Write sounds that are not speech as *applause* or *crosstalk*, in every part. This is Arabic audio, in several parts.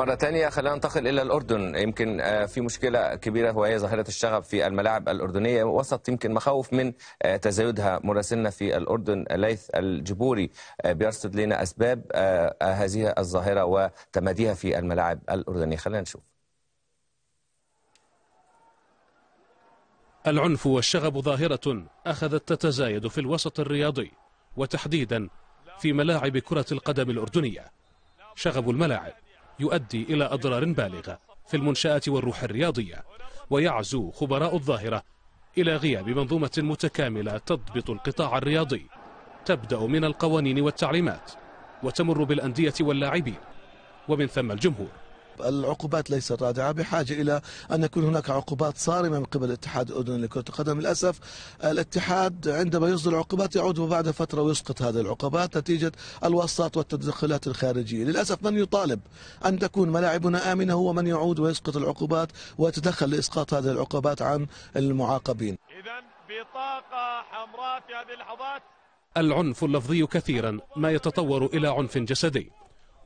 مرة تانية خلينا ننتقل إلى الأردن يمكن آه، في مشكلة كبيرة وهي ظاهرة الشغب في الملاعب الأردنية وسط يمكن مخاوف من آه، تزايدها مراسلنا في الأردن ليث الجبوري آه، بيرصد لنا أسباب هذه الظاهرة وتماديها في الملاعب الأردنية خلينا نشوف العنف والشغب ظاهرة أخذت تتزايد في الوسط الرياضي وتحديدا في ملاعب كرة القدم الأردنية شغب الملاعب يؤدي إلى أضرار بالغة في المنشأة والروح الرياضية ويعزو خبراء الظاهرة إلى غياب منظومة متكاملة تضبط القطاع الرياضي تبدأ من القوانين والتعليمات وتمر بالأندية واللاعبين ومن ثم الجمهور العقوبات ليست رادعة بحاجة إلى أن يكون هناك عقوبات صارمة من قبل الاتحاد الأردني لكرة القدم للأسف الاتحاد عندما يصدر عقوبات يعود بعد فترة ويسقط هذه العقوبات نتيجة الوساط والتدخلات الخارجية للأسف من يطالب أن تكون ملاعبنا آمنة هو من يعود ويسقط العقوبات ويتدخل لإسقاط هذه العقوبات عن المعاقبين إذا بطاقة حمراء في هذه اللحظات العنف اللفظي كثيرا ما يتطور إلى عنف جسدي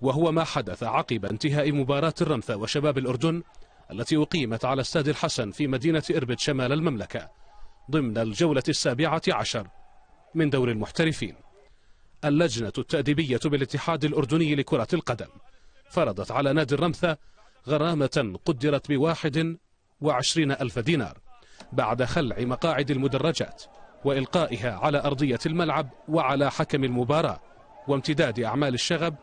وهو ما حدث عقب انتهاء مباراة الرمثة وشباب الأردن التي أقيمت على استاد الحسن في مدينة إربد شمال المملكة ضمن الجولة السابعة عشر من دور المحترفين اللجنة التأديبية بالاتحاد الأردني لكرة القدم فرضت على نادي الرمثة غرامة قدرت بواحد وعشرين ألف دينار بعد خلع مقاعد المدرجات وإلقائها على أرضية الملعب وعلى حكم المباراة وامتداد أعمال الشغب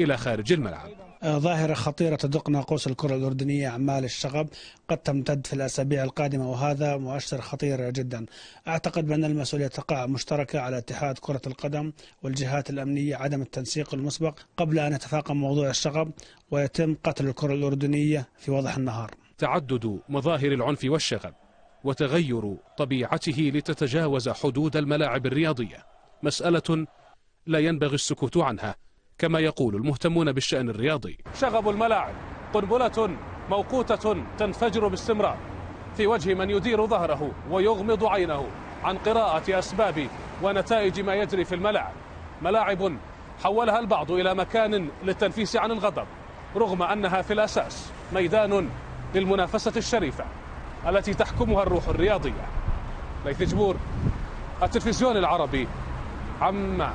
إلى خارج الملعب آه، ظاهرة خطيرة تدق ناقوس الكرة الأردنية أعمال الشغب قد تمتد في الأسابيع القادمة وهذا مؤشر خطير جدا أعتقد بأن المسؤولية تقع مشتركة على اتحاد كرة القدم والجهات الأمنية عدم التنسيق المسبق قبل أن يتفاقم موضوع الشغب ويتم قتل الكرة الأردنية في وضح النهار تعدد مظاهر العنف والشغب وتغير طبيعته لتتجاوز حدود الملاعب الرياضية مسألة لا ينبغي السكوت عنها كما يقول المهتمون بالشأن الرياضي شغب الملاعب قنبلة موقوتة تنفجر باستمرار في وجه من يدير ظهره ويغمض عينه عن قراءة أسباب ونتائج ما يجري في الملاعب ملاعب حولها البعض إلى مكان للتنفيس عن الغضب رغم أنها في الأساس ميدان للمنافسة الشريفة التي تحكمها الروح الرياضية ليث جبور التلفزيون العربي عمان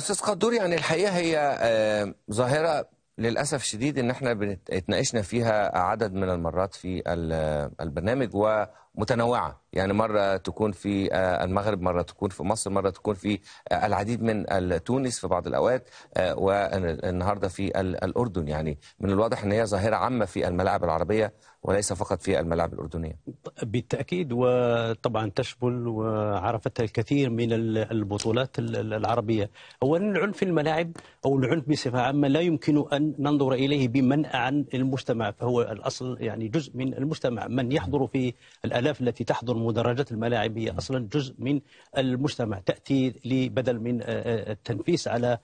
استاذ قدوري يعني الحقيقه هي آه، ظاهره للاسف شديد ان احنا اتناقشنا فيها عدد من المرات في آه، البرنامج و متنوعه يعني مره تكون في آه، المغرب مره تكون في مصر مره تكون في آه، العديد من تونس في بعض الاوقات آه، والنهارده في الاردن يعني من الواضح ان هي ظاهره عامه في الملاعب العربيه وليس فقط في الملاعب الاردنيه بالتاكيد وطبعا تشمل وعرفتها الكثير من البطولات العربيه اولا العنف في الملاعب او العنف بصفه عامه لا يمكن ان ننظر اليه بمنع عن المجتمع فهو الاصل يعني جزء من المجتمع من يحضر في الآلاف التي تحضر مدرجات الملاعب هي نعم. أصلا جزء من المجتمع تأتي لبدل من آه، آه، آه، التنفيس على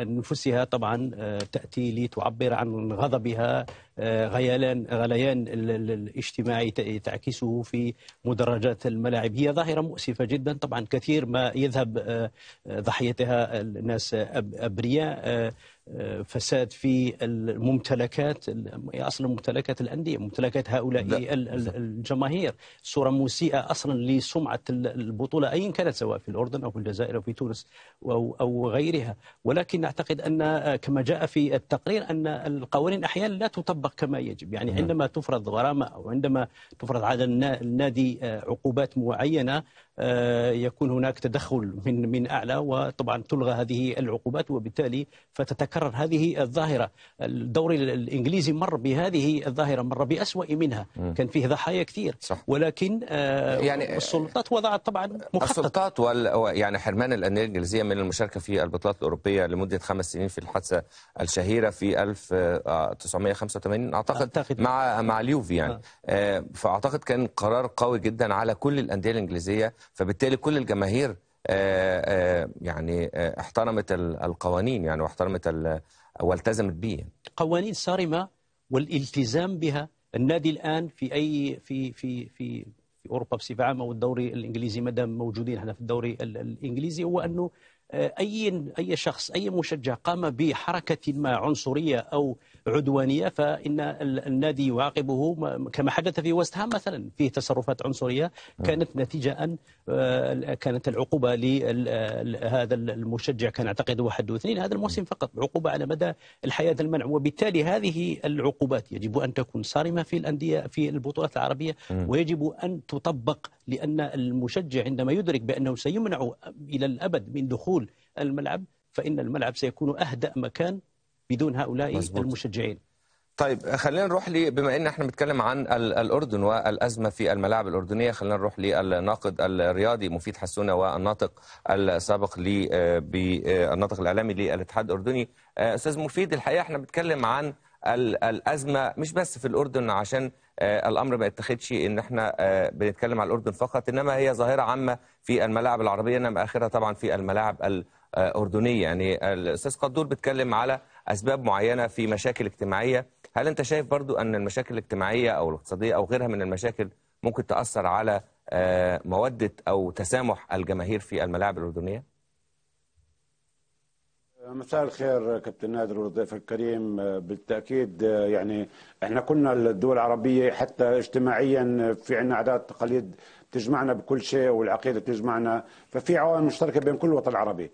نفسها طبعا تأتي لتعبر عن غضبها غيلان غليان الاجتماعي تعكسه في مدرجات الملاعب هي ظاهرة مؤسفة جدا طبعا كثير ما يذهب آه، آه، ضحيتها الناس أبرياء آه، فساد في الممتلكات اصلا ممتلكات الانديه ممتلكات هؤلاء الجماهير صوره مسيئه اصلا لسمعه البطوله ايا كانت سواء في الاردن او في الجزائر او في تونس او او غيرها ولكن اعتقد ان كما جاء في التقرير ان القوانين احيانا لا تطبق تطبق كما يجب يعني نعم. عندما تفرض غرامة أو عندما تفرض على النادي آه، عقوبات معينة آه، يكون هناك تدخل من من اعلى وطبعا تلغى هذه العقوبات وبالتالي فتتكرر هذه الظاهره الدوري الانجليزي مر بهذه الظاهره مر باسوا منها كان فيه ضحايا كثير صح. ولكن آه، يعني آه، السلطات وضعت طبعا مخطط السلطات وال يعني حرمان الانديه الانجليزيه من المشاركه في البطولات الاوروبيه لمده خمس سنين في الحادثه الشهيره في 1985 اعتقد, أعتقد مع مع اليوفي يعني آه. فاعتقد كان قرار قوي جدا على كل الانديه الانجليزيه فبالتالي كل الجماهير آه، آه، يعني آه، احترمت القوانين يعني واحترمت والتزمت بيه قوانين صارمه والالتزام بها النادي الان في اي في في في في اوروبا بصفه عامه والدوري الانجليزي دام موجودين احنا في الدوري الانجليزي هو انه آه، اي اي شخص اي مشجع قام بحركه ما عنصريه او عدوانيه فان النادي يعاقبه كما حدث في وست هام مثلا فيه تصرفات عنصريه كانت نتيجه ان آه، كانت العقوبه لهذا المشجع كان اعتقد واحد واثنين هذا الموسم فقط عقوبه على مدى الحياه المنع وبالتالي هذه العقوبات يجب ان تكون صارمه في الانديه في البطولات العربيه ويجب ان تطبق لان المشجع عندما يدرك بانه سيمنع الى الابد من دخول الملعب فإن الملعب سيكون أهدأ مكان بدون هؤلاء مزبوط. المشجعين طيب خلينا نروح لي بما ان احنا بنتكلم عن الاردن والازمه في الملاعب الاردنيه خلينا نروح للناقد الرياضي مفيد حسونه والناطق السابق ل آه، بالناطق آه، الاعلامي للاتحاد الاردني آه، استاذ مفيد الحقيقه احنا بنتكلم عن الازمه مش بس في الاردن عشان آه، الامر ما يتخذش ان احنا آه، بنتكلم على الاردن فقط انما هي ظاهره عامه في الملاعب العربيه انما اخرها طبعا في الملاعب آه، الاردنيه يعني الاستاذ قدور بيتكلم على اسباب معينه في مشاكل اجتماعيه هل انت شايف برضو ان المشاكل الاجتماعيه او الاقتصاديه او غيرها من المشاكل ممكن تاثر على مودة أو تسامح الجماهير في الملاعب الأردنية؟ مساء الخير كابتن نادر والضيف الكريم آه، بالتاكيد آه، يعني احنا كنا الدول العربيه حتى اجتماعيا في عندنا عادات تقاليد تجمعنا بكل شيء والعقيدة تجمعنا ففي عوامل مشتركة بين كل الوطن العربي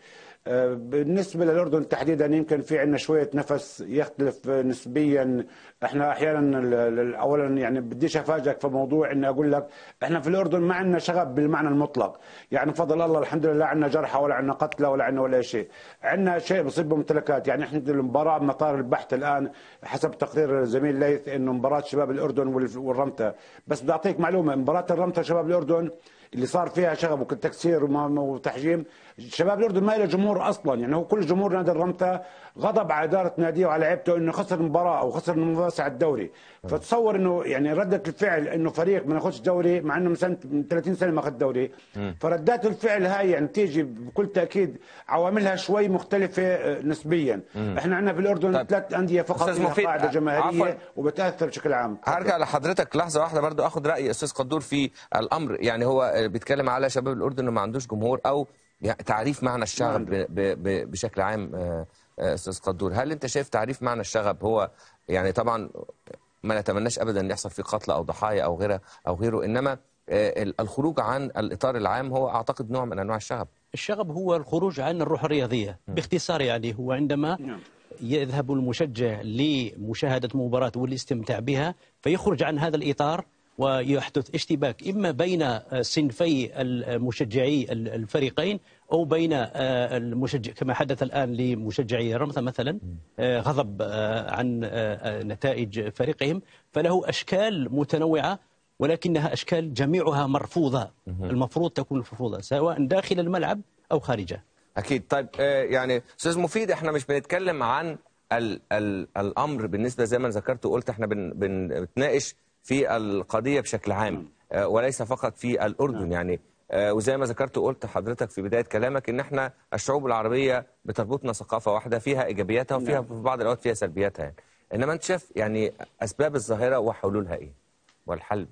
آه، بالنسبة للأردن تحديدا يمكن في عندنا شوية نفس يختلف نسبيا احنا أحيانا أولا يعني بديش أفاجئك في موضوع إني أقول لك احنا في الأردن ما عندنا شغب بالمعنى المطلق يعني بفضل الله الحمد لله عندنا جرحى ولا عندنا قتلى ولا عندنا ولا شيء عندنا شيء بصيب بممتلكات يعني احنا المباراة بمطار البحث الآن حسب تقرير الزميل ليث إنه مباراة شباب الأردن والرمتة بس بدي أعطيك معلومة مباراة الرمتة شباب الأردن الاردن اللي صار فيها شغب وتكسير وتحجيم شباب الاردن ما له جمهور اصلا يعني هو كل جمهور نادي الرمثا غضب على اداره ناديه وعلى لعيبته انه خسر المباراه او خسر المنافسه على الدوري فتصور انه يعني رده الفعل انه فريق ما ياخذش دوري مع انه من سنه من 30 سنه ما اخذ دوري فردات الفعل هاي يعني تيجي بكل تاكيد عواملها شوي مختلفه آه، نسبيا احنا عندنا في الاردن طيب. ثلاث انديه فقط لها قاعده جماهيريه وبتاثر بشكل عام هرجع لحضرتك لحظه واحده برضو اخذ راي استاذ قدور في الامر يعني هو بيتكلم على شباب الاردن اللي ما عندوش جمهور او تعريف معنى الشغب بشكل عام آه، آه، استاذ قدور هل انت شايف تعريف معنى الشغب هو يعني طبعا ما نتمناش ابدا ان يحصل فيه قتل او ضحايا او غيره او غيره انما آه، الخروج عن الاطار العام هو اعتقد نوع من انواع الشغب الشغب هو الخروج عن الروح الرياضيه باختصار يعني هو عندما نعم. يذهب المشجع لمشاهده مباراه والاستمتاع بها فيخرج عن هذا الاطار ويحدث اشتباك إما بين صنفي آه، المشجعي الفريقين أو بين آه، المشجع كما حدث الآن لمشجعي رمثا مثلا آه، غضب عن نتائج فريقهم فله أشكال متنوعة ولكنها أشكال جميعها مرفوضة المفروض تكون مرفوضة سواء داخل الملعب أو خارجه أكيد طيب يعني أستاذ مفيد احنا مش بنتكلم عن الـ الـ الأمر بالنسبة زي ما ذكرت وقلت احنا بن بنتناقش في القضية بشكل عام نعم. آه، وليس فقط في الأردن نعم. يعني آه، وزي ما ذكرت وقلت حضرتك في بداية كلامك إن إحنا الشعوب العربية بتربطنا ثقافة واحدة فيها إيجابياتها وفيها نعم. في بعض الأوقات فيها سلبياتها يعني. إنما أنت شايف يعني أسباب الظاهرة وحلولها إيه والحل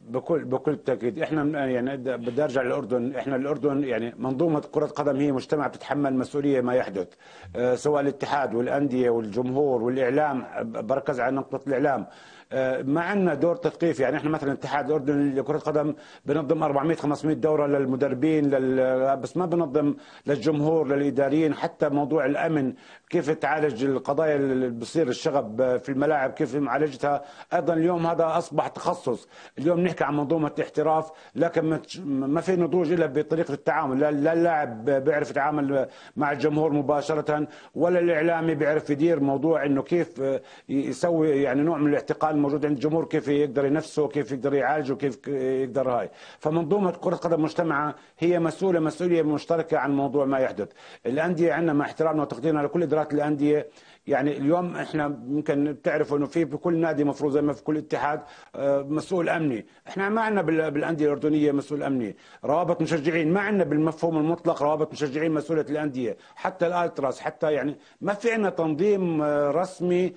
بكل بكل تاكيد احنا يعني بدي ارجع للاردن احنا الاردن يعني منظومه كره قدم هي مجتمع بتتحمل مسؤوليه ما يحدث آه، سواء الاتحاد والانديه والجمهور والاعلام بركز على نقطه الاعلام آه، ما عندنا دور تثقيفي يعني احنا مثلا الاتحاد الاردني لكره القدم بنظم 400 500 دوره للمدربين لل... بس ما بنظم للجمهور للاداريين حتى موضوع الامن كيف تعالج القضايا اللي بصير الشغب في الملاعب كيف معالجتها ايضا اليوم هذا اصبح تخصص اليوم نحكي عن منظومه احتراف لكن ما في نضوج الا بطريقه التعامل لا اللاعب بيعرف يتعامل مع الجمهور مباشره ولا الاعلامي بيعرف يدير موضوع انه كيف آه، يسوي يعني نوع من الاحتقان موجود عند الجمهور كيف يقدر ينفسه كيف يقدر يعالجه كيف يقدر هاي فمنظومه كره قدم مجتمعه هي مسؤوله مسؤوليه مشتركه عن موضوع ما يحدث الانديه عندنا مع احترامنا وتقديرنا لكل ادارات الانديه يعني اليوم احنا يمكن بتعرفوا انه في بكل نادي مفروض زي ما في كل اتحاد آه، مسؤول امني، احنا ما عندنا بالانديه الاردنيه مسؤول امني، روابط مشجعين ما عندنا بالمفهوم المطلق روابط مشجعين مسؤوله الانديه، حتى الالتراس حتى يعني ما في عندنا تنظيم آه، رسمي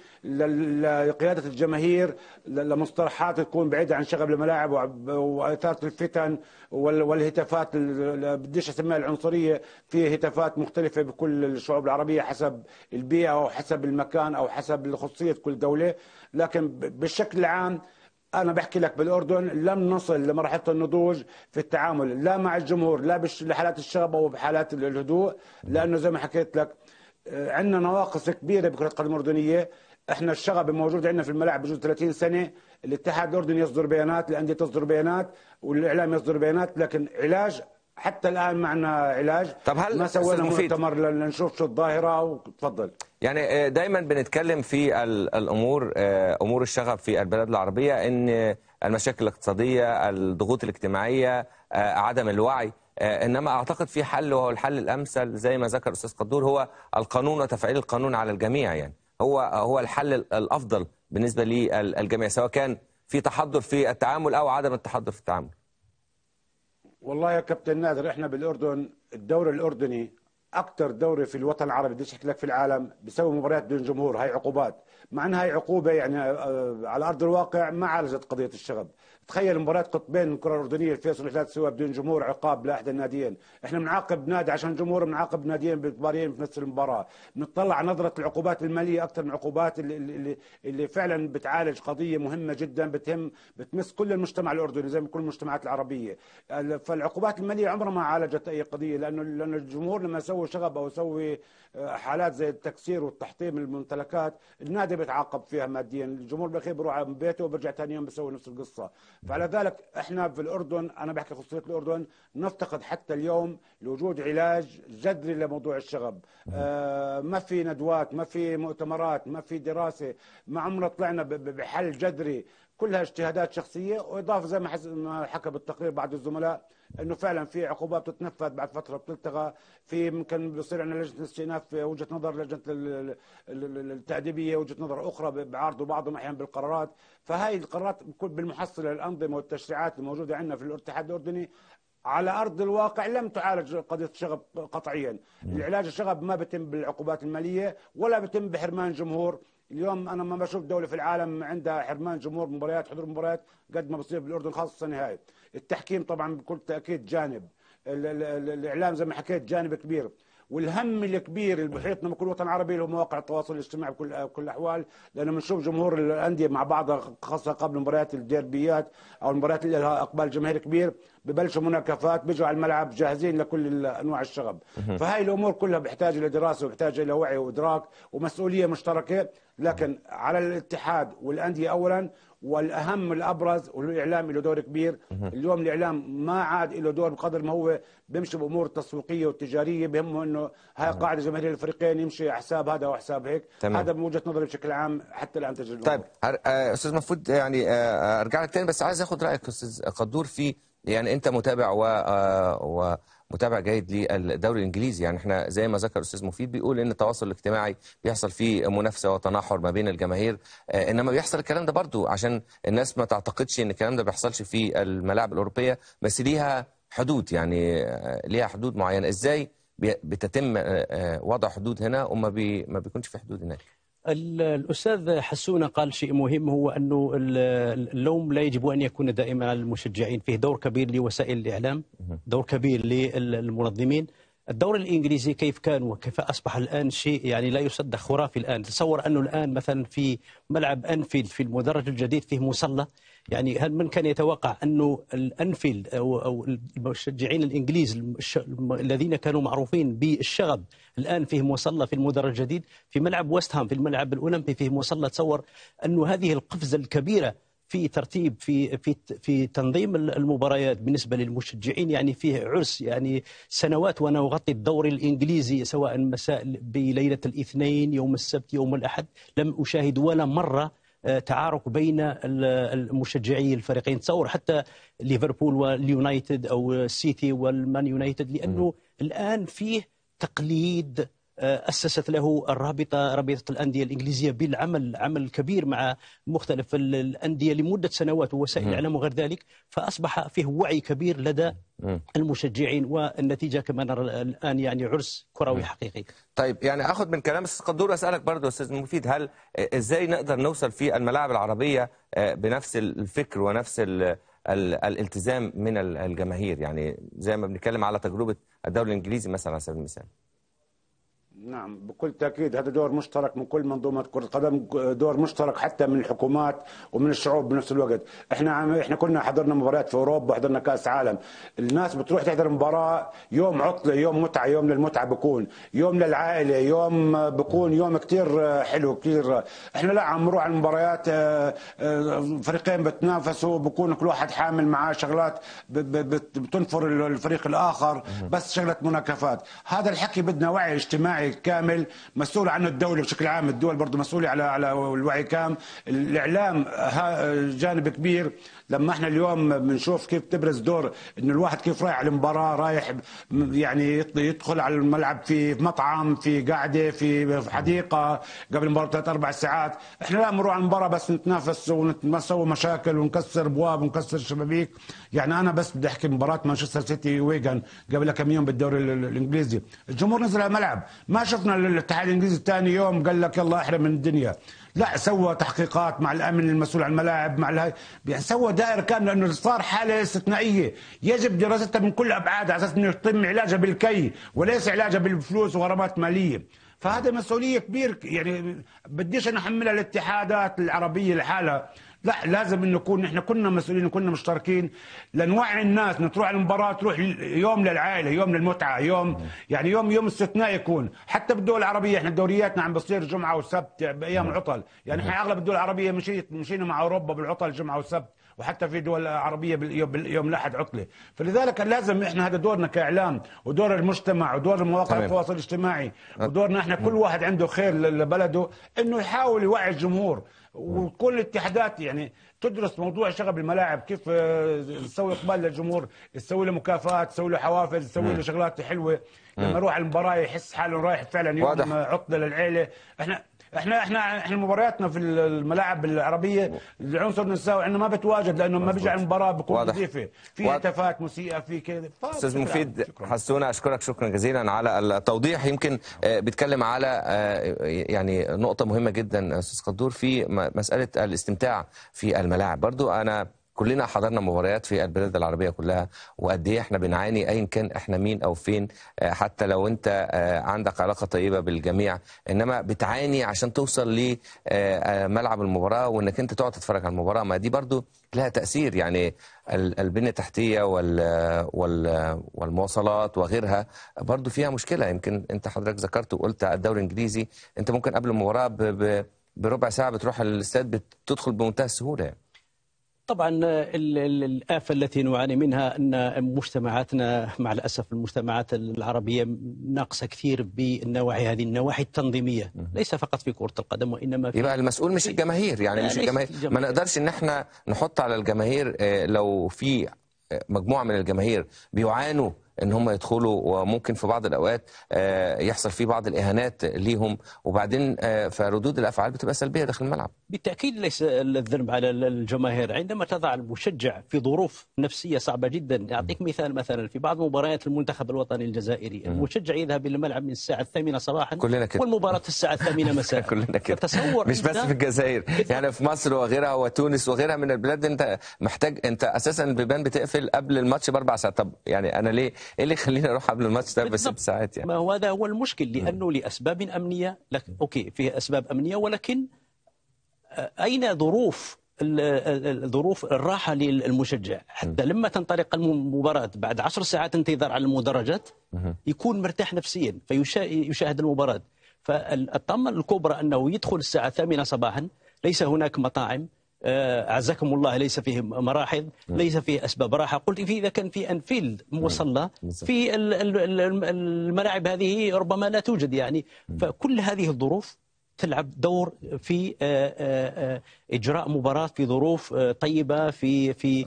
لقياده الجماهير لمصطلحات تكون بعيده عن شغب الملاعب واثاره الفتن والهتافات بديش اسميها العنصريه في هتافات مختلفه بكل الشعوب العربيه حسب البيئه او حسب المكان او حسب خصوصيه كل دوله لكن بالشكل العام انا بحكي لك بالاردن لم نصل لمرحله النضوج في التعامل لا مع الجمهور لا بحالات الشغب او بحالات الهدوء لانه زي ما حكيت لك آه، عندنا نواقص كبيره بكره القدم الاردنيه احنا الشغب الموجود عندنا في الملاعب بجوز 30 سنه الاتحاد الاردني يصدر بيانات الانديه تصدر بيانات والاعلام يصدر بيانات لكن علاج حتى الان معنا علاج طب هل ما سوينا مؤتمر لنشوف شو الظاهره وتفضل يعني آه، دايما بنتكلم في الامور آه، امور الشغب في البلاد العربيه ان المشاكل الاقتصاديه الضغوط الاجتماعيه آه، عدم الوعي انما اعتقد في حل وهو الحل الامثل زي ما ذكر الاستاذ قدور هو القانون وتفعيل القانون على الجميع يعني هو هو الحل الافضل بالنسبه للجميع سواء كان في تحضر في التعامل او عدم التحضر في التعامل والله يا كابتن نادر احنا بالاردن الدوري الاردني اكثر دوري في الوطن العربي بديش احكي لك في العالم بيسوي مباريات بدون جمهور هاي عقوبات مع انها هاي عقوبه يعني آه، على ارض الواقع ما عالجت قضيه الشغب تخيل مباراه قطبين الكره الاردنيه الفيصل ثلاث سوا بدون جمهور عقاب لاحد الناديين احنا بنعاقب نادي عشان جمهور بنعاقب ناديين بمباريين في نفس المباراه بنطلع نظره العقوبات الماليه اكثر من العقوبات اللي, اللي, اللي فعلا بتعالج قضيه مهمه جدا بتهم بتمس كل المجتمع الاردني زي ما كل المجتمعات العربيه فالعقوبات الماليه عمرها ما عالجت اي قضيه لانه لانه الجمهور لما يسوي شغب او يسوي آه، حالات زي التكسير والتحطيم الممتلكات النادي بيتعاقب فيها ماديا الجمهور بالاخير بيروح على بيته وبرجع ثاني يوم بيسوي نفس القصه فعلى ذلك احنا في الاردن انا بحكي خصوصيه الاردن نفتقد حتى اليوم لوجود علاج جذري لموضوع الشغب آه ما في ندوات ما في مؤتمرات ما في دراسه ما عمرنا طلعنا بحل جذري كلها اجتهادات شخصيه واضافه زي ما حكى بالتقرير بعض الزملاء انه فعلا في عقوبات بتتنفذ بعد فتره بتلتغى في ممكن بيصير عندنا لجنه استئناف وجهه نظر لجنه التاديبيه وجهه نظر اخرى بعارضوا بعضهم احيانا بالقرارات فهي القرارات بالمحصله الانظمه والتشريعات الموجوده عندنا في الاتحاد الاردني على ارض الواقع لم تعالج قضيه الشغب قطعيا، العلاج الشغب ما بيتم بالعقوبات الماليه ولا بيتم بحرمان جمهور، اليوم انا ما بشوف دوله في العالم عندها حرمان جمهور مباريات حضور مباريات قد ما بصير بالاردن خاصه النهائي. التحكيم طبعا بكل تاكيد جانب الاعلام زي ما حكيت جانب كبير والهم الكبير اللي بحيطنا بكل وطن عربي هو مواقع التواصل الاجتماعي بكل بكل الاحوال لانه بنشوف جمهور الانديه مع بعضها خاصه قبل مباريات الديربيات او المباريات اللي لها اقبال جماهير كبير ببلشوا مناكفات بيجوا على الملعب جاهزين لكل انواع الشغب فهاي الامور كلها بحتاج الى دراسه وبحتاج الى وعي وادراك ومسؤوليه مشتركه لكن على الاتحاد والانديه اولا والاهم الابرز والاعلام له دور كبير اليوم الاعلام ما عاد له دور بقدر ما هو بيمشي بامور تسويقيه وتجاريه بهمه انه هاي قاعده جماهير الفريقين يمشي حساب هذا وحساب هيك تمام. هذا من وجهه نظري بشكل عام حتى الان تجد طيب آه، استاذ مفروض يعني آه، آه، ارجع لك تاني بس عايز اخذ رايك استاذ قدور في يعني انت متابع و... آه، ومتابع جيد للدوري الانجليزي يعني احنا زي ما ذكر الاستاذ مفيد بيقول ان التواصل الاجتماعي بيحصل فيه منافسه وتناحر ما بين الجماهير آه، انما بيحصل الكلام ده برضو عشان الناس ما تعتقدش ان الكلام ده بيحصلش في الملاعب الاوروبيه بس ليها حدود يعني آه، ليها حدود معينه ازاي بتتم وضع حدود هنا وما بي... ما بيكونش في حدود هناك الاستاذ حسونه قال شيء مهم هو انه اللوم لا يجب ان يكون دائما على المشجعين فيه دور كبير لوسائل الاعلام دور كبير للمنظمين الدوري الانجليزي كيف كان وكيف اصبح الان شيء يعني لا يصدق خرافي الان تصور انه الان مثلا في ملعب انفيلد في المدرج الجديد فيه مصلى يعني هل من كان يتوقع انه الانفيلد او المشجعين الانجليز الذين كانوا معروفين بالشغب الان فيه مصلى في المدرج الجديد في ملعب ويست هام في الملعب الاولمبي فيه مصلى تصور انه هذه القفزه الكبيره في ترتيب في في في تنظيم المباريات بالنسبه للمشجعين يعني فيه عرس يعني سنوات وانا اغطي الدوري الانجليزي سواء مساء بليله الاثنين يوم السبت يوم الاحد لم اشاهد ولا مره آه، تعارك بين المشجعي الفريقين تصور حتى ليفربول واليونايتد او السيتي والمان يونايتد لانه م. الان فيه تقليد آه، اسست له الرابطه رابطه الانديه الانجليزيه بالعمل عمل كبير مع مختلف الانديه لمده سنوات ووسائل الاعلام وغير ذلك فاصبح فيه وعي كبير لدى المشجعين والنتيجه كما نرى الان يعني عرس كروي حقيقي. طيب يعني اخذ من كلام استاذ قدور اسالك برضه استاذ مفيد هل آه، ازاي نقدر نوصل في الملاعب العربيه آه، بنفس الفكر ونفس الالتزام من الجماهير يعني زي ما بنتكلم على تجربه الدوري الانجليزي مثلا على سبيل المثال. نعم بكل تاكيد هذا دور مشترك من كل منظومه كره القدم دور مشترك حتى من الحكومات ومن الشعوب بنفس الوقت احنا عم احنا كلنا حضرنا مباريات في اوروبا حضرنا كاس عالم الناس بتروح تحضر مباراه يوم عطله يوم متعه يوم للمتعه بكون يوم للعائله يوم بكون يوم كثير حلو كثير احنا لا عم نروح على المباريات آه، آه، فريقين بتنافسوا بكون كل واحد حامل معاه شغلات بتنفر الفريق الاخر بس شغله مناكفات هذا الحكي بدنا وعي اجتماعي كامل مسؤول عنه الدوله بشكل عام الدول برضه مسؤوله على على الوعي كام الاعلام جانب كبير لما احنا اليوم بنشوف كيف تبرز دور انه الواحد كيف رايح على المباراه رايح يعني يدخل على الملعب في مطعم في قاعده في حديقه قبل المباراه ثلاث اربع ساعات احنا لا بنروح على المباراه بس نتنافس ونسوي مشاكل ونكسر ابواب ونكسر شبابيك يعني انا بس بدي احكي مباراه مانشستر سيتي ويجن قبل كم يوم بالدوري الانجليزي الجمهور نزل على الملعب ما شفنا الاتحاد الانجليزي ثاني يوم قال لك يلا احرم من الدنيا لا سوى تحقيقات مع الامن المسؤول عن الملاعب مع الهي يعني سوى دائره كامله لانه صار حاله استثنائيه يجب دراستها من كل ابعادها على اساس انه يتم علاجها بالكي وليس علاجها بالفلوس وغرامات ماليه فهذا مسؤوليه كبيره يعني بديش احملها الاتحادات العربيه لحالها لا لازم نكون نحن كنا مسؤولين كنا مشتركين لنوعي الناس تروح المباراه تروح يوم للعائله يوم للمتعه يوم يعني يوم يوم استثناء يكون حتى بالدول العربيه احنا دورياتنا عم بصير جمعه وسبت بايام نعم. العطل يعني احنا اغلب الدول العربيه مشيت مشينا مع اوروبا بالعطل جمعه وسبت وحتى في دول عربيه يوم الاحد عطله فلذلك لازم احنا هذا دورنا كاعلام ودور المجتمع ودور مواقع التواصل الاجتماعي أه. ودورنا احنا كل نعم. واحد عنده خير لبلده انه يحاول يوعي الجمهور وكل الاتحادات يعني تدرس موضوع شغب الملاعب كيف آه، تسوي اقبال للجمهور تسوي له مكافآت تسوي له حوافز تسوي له شغلات حلوه لما يروح على المباراه يحس حاله رايح فعلا يوم عطله للعيله احنا احنا احنا احنا مبارياتنا في الملاعب العربيه العنصر النساوي عندنا ما بتواجد لانه ما بيجي على المباراه بكون نظيفه في هتافات مسيئه في كذا استاذ مفيد حسونا اشكرك شكرا جزيلا على التوضيح يمكن آه، بيتكلم على آه، يعني نقطه مهمه جدا استاذ قدور في مساله الاستمتاع في الملاعب برضو انا كلنا حضرنا مباريات في البلاد العربيه كلها وقد ايه احنا بنعاني ايا كان احنا مين او فين آه، حتى لو انت آه، عندك علاقه طيبه بالجميع انما بتعاني عشان توصل لملعب آه، المباراه وانك انت تقعد تتفرج على المباراه ما دي برضو لها تاثير يعني البنيه التحتيه والمواصلات وغيرها برضو فيها مشكله يمكن انت حضرتك ذكرت وقلت الدوري الانجليزي انت ممكن قبل المباراه بربع ساعه بتروح الاستاد بتدخل بمنتهى السهوله يعني. طبعا آه، الآفة التي نعاني منها أن مجتمعاتنا مع الأسف المجتمعات العربية ناقصة كثير بالنواحي هذه النواحي التنظيمية ليس فقط في كرة القدم وإنما في يبقى المسؤول مش الجماهير يعني مش الجماهير ما نقدرش إن احنا نحط على الجماهير آه، لو في آه، مجموعة من الجماهير بيعانوا ان هم يدخلوا وممكن في بعض الاوقات آه، يحصل فيه بعض الاهانات ليهم وبعدين آه، فردود الافعال بتبقى سلبيه داخل الملعب. بالتاكيد ليس الذنب على الجماهير عندما تضع المشجع في ظروف نفسيه صعبه جدا اعطيك مثال مثلا في بعض مباريات المنتخب الوطني الجزائري المشجع يذهب الى الملعب من الساعه الثامنة صباحا كلنا كده والمباراه الساعه الثامنة *laughs* مساء كلنا كده تصور مش بس في الجزائر *laughs* يعني في مصر وغيرها وتونس وغيرها من البلاد انت محتاج انت اساسا البيبان بتقفل قبل الماتش باربع ساعات طب يعني انا ليه ايه اللي يخليني اروح قبل الماتش ده بست ساعات يعني ما هو هذا هو المشكل لانه م. لاسباب امنيه لك اوكي فيها اسباب امنيه ولكن آه، اين ظروف ظروف الراحة للمشجع حتى لما تنطلق المباراة بعد عشر ساعات انتظار على المدرجات يكون مرتاح نفسيا فيشاهد المباراة فالطمأنينة الكبرى أنه يدخل الساعة الثامنة صباحا ليس هناك مطاعم آه، اعزكم الله ليس فيه مراحل نعم. ليس فيه اسباب راحه قلت في اذا كان في انفيلد نعم. مصلى نعم. في الملاعب هذه ربما لا توجد يعني فكل هذه الظروف تلعب دور في آه، آه، اجراء مباراه في ظروف طيبه في في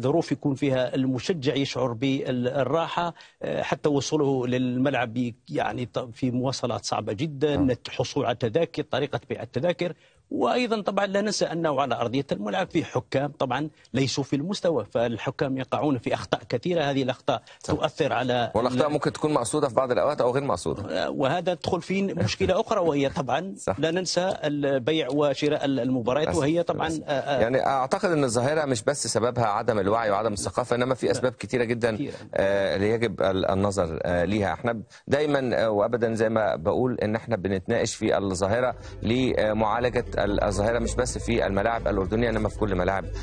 ظروف يكون فيها المشجع يشعر بالراحه حتى وصوله للملعب يعني في مواصلات صعبه جدا الحصول على تذاكر طريقه بيع التذاكر وايضا طبعا لا ننسى انه على ارضيه الملعب في حكام طبعا ليسوا في المستوى فالحكام يقعون في اخطاء كثيره هذه الاخطاء صح. تؤثر على والاخطاء ممكن تكون مقصوده في بعض الاوقات او غير مقصوده آه، وهذا تدخل في مشكله *laughs* اخرى وهي طبعا صح. لا ننسى البيع وشراء المباريات وهي طبعا بس. آه، آه، يعني اعتقد ان الظاهره مش بس سببها عدم الوعي وعدم الثقافه انما في اسباب كثيره جدا اللي يجب النظر ليها احنا دايما وابدا زي ما بقول ان احنا بنتناقش في الظاهره لمعالجه الظاهره مش بس في الملاعب الاردنيه انما في كل ملاعب